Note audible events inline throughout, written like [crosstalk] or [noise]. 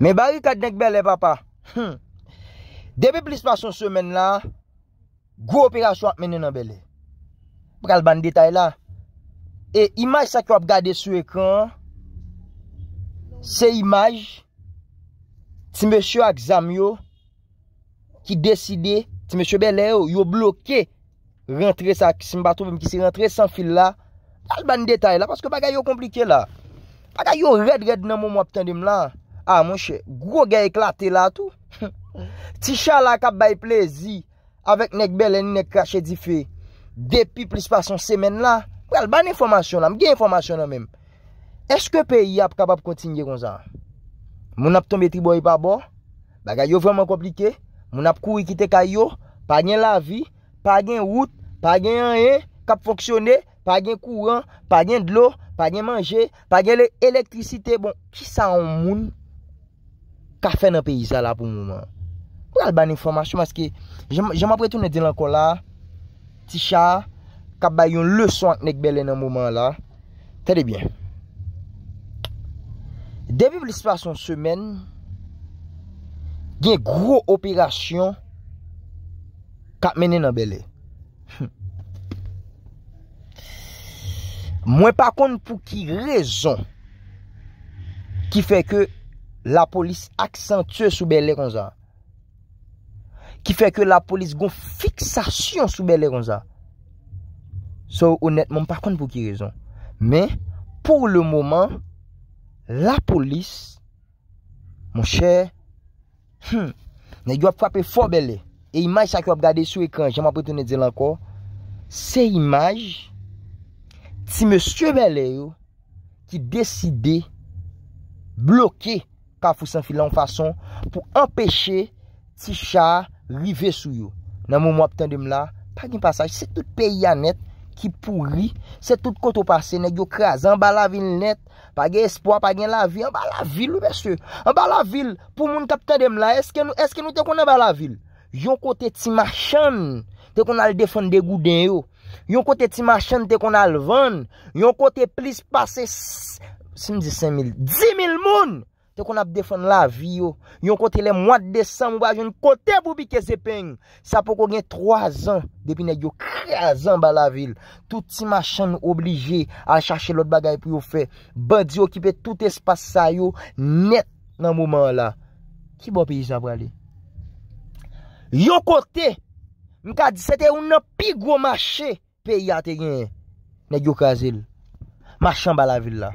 Men bari kat denk bel e vapa. Depi plis pasyon semen la, gwo operasyon ap menen an bel e. Pwak al ban detay la. E imaj sa ki wap gade sou ekran, se imaj, ti mwesyo ak zam yo, ki deside, ti mwesyo bel e yo, yo bloke rentre sa, si mba trove mkisi rentre san fil la, al ban detay la, paske bagay yo komplike la. Bagay yo red red nan mwap tendem la. Ah, [laughs] a monshe, gwo gen eklate la tou. Ti chal la kap bay plezi avèk nek belen, nek kache di fe. Depi plis pasyon semen la, wè al ban informasyon la, m gen informasyon la mèm. Eske peyi ap kap ap kontinye kon zan? Moun ap tombe tribo yi pa bo? Bagay yo vèman komplike? Bon, moun ap kou yi kite kay yo? Pa gen la vi? Pa gen wout? Pa gen anye? Kap foksyone? Pa gen kouran? Pa gen dlo? Pa gen manje? Pa gen le elektrisite bon? Ki sa an moun? ka fè nan peyisa la pou mouman. Wè al ban informasyon mas ki jèman prétounen din lankon la ti chan kap bay yon lè son ak nek belè nan mouman la. Tèdè byen. Dè viv lè spasyon semen gen gro operasyon kap menè nan belè. Hm. Mwen pa kon pou ki rezon ki fè ke La polis akcentuè sou belè kon zan. Ki fè ke la polis goun fiksasyon sou belè kon zan. So, honèt, moun pa kon pou ki rezon. Men, pou le mouman, la polis, moun chè, nè gyo ap kwape fò belè, e imaj sa ki ap gade sou ekran, jèman pou tounè dè lan kò, se imaj, ti mè sè belè yo, ki deside, blokè, Kafousan filan fason Pou empèche ti chan Livè sou yo Nan mou mou apten dem la Pagin pasaj se tout peyi anet Ki pou li Se tout koto pase Nagyo kras An bala vil net Pagin espoa Pagin la vi An bala vil ou mèsyè An bala vil Pou moun kapten dem la Eske nou te kon an bala vil Yon kote ti machan Te kon al defende gouden yo Yon kote ti machan Te kon al ven Yon kote plis pase Sim di 5 mil 10 mil moun Te kon ap defon la vi yo Yon kote le mwad de san mwaj Yon kote pou bi ke zepen Sa pou kon gen 3 an Depi ne gyon 13 an ba la vil Touti machan nou oblige A chache lot bagay pou yo fe Bandi yo kipe tout espasa yo Net nan mouman la Ki bon pi yi sa prale Yon kote Mka di sete ou nan pi gwo mache Pe yate gen Ne gyon kazil Machan ba la vil la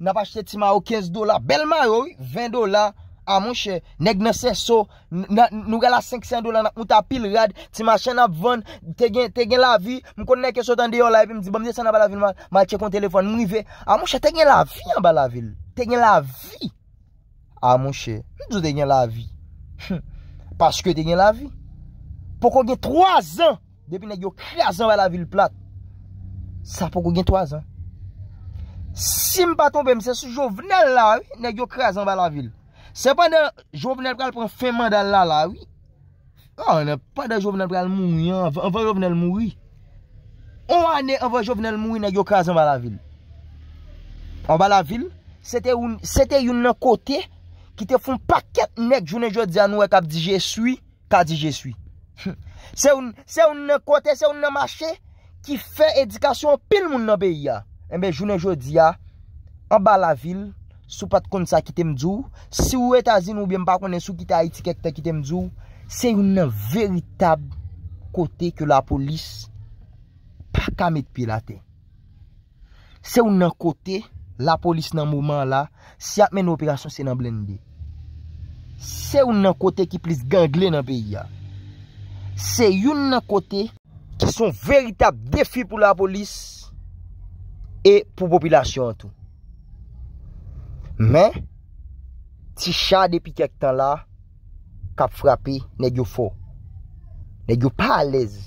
Napa chete ti ma ou 15 dola Bel ma ou 20 dola A ah, monshe, neg nese so Nou gala 500 dola Mouta pil rad Ti ma chene avon Te gen la vi Mou kon neke sotan deyo la Mou di bambi bon, se nan bala vil Mal che kon telefon Mou i ve A ah, monshe, te gen la vi an bala vil Te gen la vi A ah, monshe, mou djou te gen la vi Paske te gen la vi Pokon gen 3 an Depi neg yo 4 an bala vil plat Sa pokon gen 3 an Si mpa ton bèm se sou jovenel la wè, nek yo krezen ba la vil. Se pa de jovenel pral pran fèman da la la wè, an, ah, ne pa de jovenel pral mou yon, an va jovenel mou wè. Ou anè an va jovenel mou wè, nek yo krezen ba la vil. An ba la vil, se te yon nan kote, ki te foun paket nek, jounen jo diyan wè, kap di jeswi, kap di jeswi. Se yon nan kote, se yon nan mache, ki fè edikasyon pil moun nan be yon. Mbe jounen jodi ya An ba la vil Sou pat kon sa kitem djou Si ou etazin ou bèm pa konen sou kita etikek ta kitem djou Se yon nan veritab Kote ki la polis Pa kamet pilate Se yon nan kote La polis nan mouman la Si ap men operasyon se nan blende Se yon nan kote Ki plis gangle nan peyi ya Se yon nan kote Ki son veritab defi pou la polis E pou popilasyon an tou. Men, ti chan depi kek tan la, kap frapi, negyo fo. Negyo pa alèz.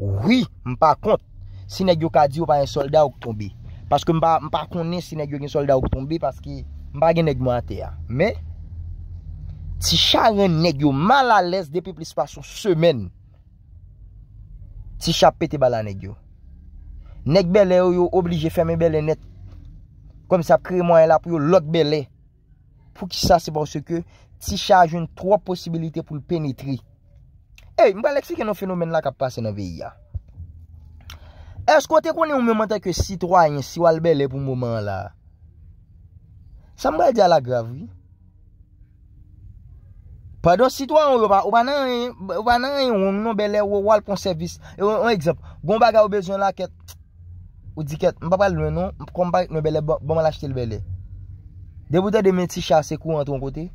Oui, m pa kont, si negyo ka di ou pa yon soldat ou ktombi. Paske m pa konen si negyo yon soldat ou ktombi, paske m pa gen negyo an te ya. Men, ti chan yon negyo mal alèz depi plis fasyon semen, ti chan pete bala negyo. Nek belè ou yo oblije ferme belè net. Kom sa kri mwen la pou yo lok belè. Fou ki sa se pwoske ti chaje un 3 posibilite pou l penetri. E, mba leksike nou fenomen la kap pase nan veya. Esko te konen ou mwen mante ke sitwa yon si wal belè pou mwomen la. Sa mba di ala gravvi. Padon sitwa ou wana yon belè ou wal kon servis. Un ekzamp, gomba ga ou bezyon la ket... Ou diket, mpa pal lwen nou, mp kompay nou belè, bomal achete l belè. Debo de de men ti chase kou an ton kote?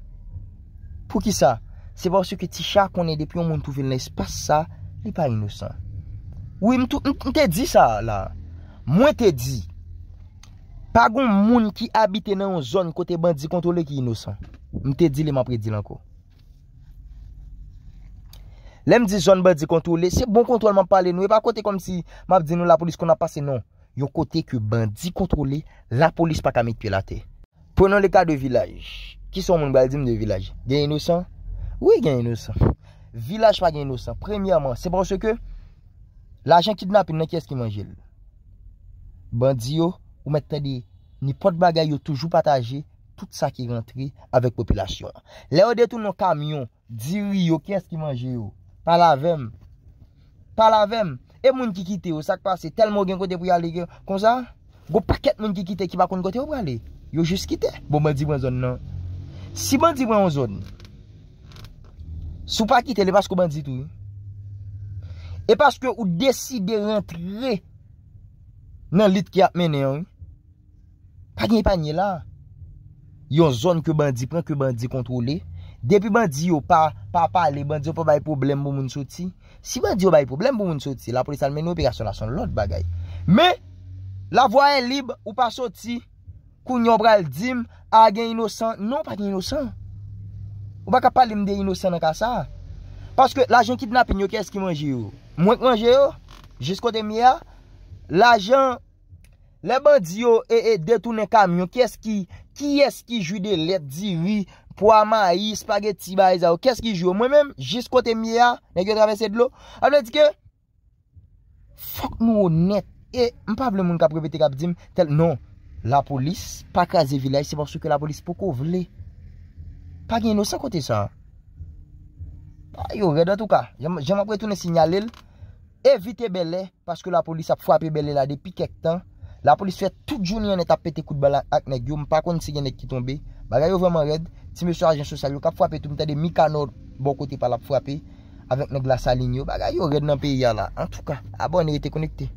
Pou ki sa? Se porsi ki ti chase konen depi yon moun tou vilne, se pas sa, li pa inosan. Ou mte di sa la. Mwen te di. Pagoun moun ki abite nan yon zon kote ban di kontrole ki inosan. Mte di li man predi lanko. Le mdi zon ban di kontrole, se bon kontrole man pale nou, e pa kote konm si mabdi nou la polis konan pase nou. Yon kote ke bandi kontrole La polis pa kamen pilate Prenon le ka de vilaj Ki son moun balzim de vilaj? Genye nosan? Oui genye nosan Vilaj pa genye nosan Premiyaman se broske Lajen kidnap yon kyes ki manje Bandi yo Ou mette de Ni pot bagay yo toujou pataje Tout sa ki rentri Avek populasyon Le ou detou nou kamyon Di yo kyes ki manje yo Palavem Palavem E moun ki kite ou sakpase, tel moun gen kote pou yale gen kon sa, go paket moun ki kite ki bakoun kote ou prale, yo jist kite. Bon bandi wè an zon nan. Si bandi wè an zon, sou pakite le pas kou bandi tou. E paske ou deside rentre nan lit ki ap mene an, pa gen panye la, yon zon kou bandi pran kou bandi kontrole, Depi bandi yo pa pale, bandi yo pa baye problem pou moun soti. Si bandi yo baye problem pou moun soti, la polis almen nou pe kason la son lout bagay. Me, la vwa en libe ou pa soti, kou nyobral dim, agen inosan, non pa gen inosan. Ou baka pale mde inosan an ka sa. Paske la jen kit napi nyo, kes ki manje yo? Mwenk manje yo, jis kote miya, la jen, le bandi yo e, e detounen kamyon, ki eski jwi de let, diwi, manjeyo. Pwa ma yi, spageti ba yi za ou, kes ki jyo? Mwen menm, jis kote miya, nek yo travese dlo. A mwen dike, fok moun net. E, mpa vle moun kaprebeti kap di m, tel non. La polis, pa kaze vilay, se porsou ke la polis pou kovle. Pa gen nou sa kote sa. A yo, redan tou ka. Jaman prete mwen sinyalil. Evite bele, paske la polis ap fwape bele la depi kek tan. La polis fwe tout jouni ane tapete kout balak akne gyou. Mpa kon se gen ek ki tombe. Bagay yo vwaman red. Ti me sou ajen sou salyo kap fwape. Tou mta de Mika Nor bokote pala fwape. Avèk nan glas salinyo. Bagay yo red nan pe yana. En tout ka. Abon e ite konekte.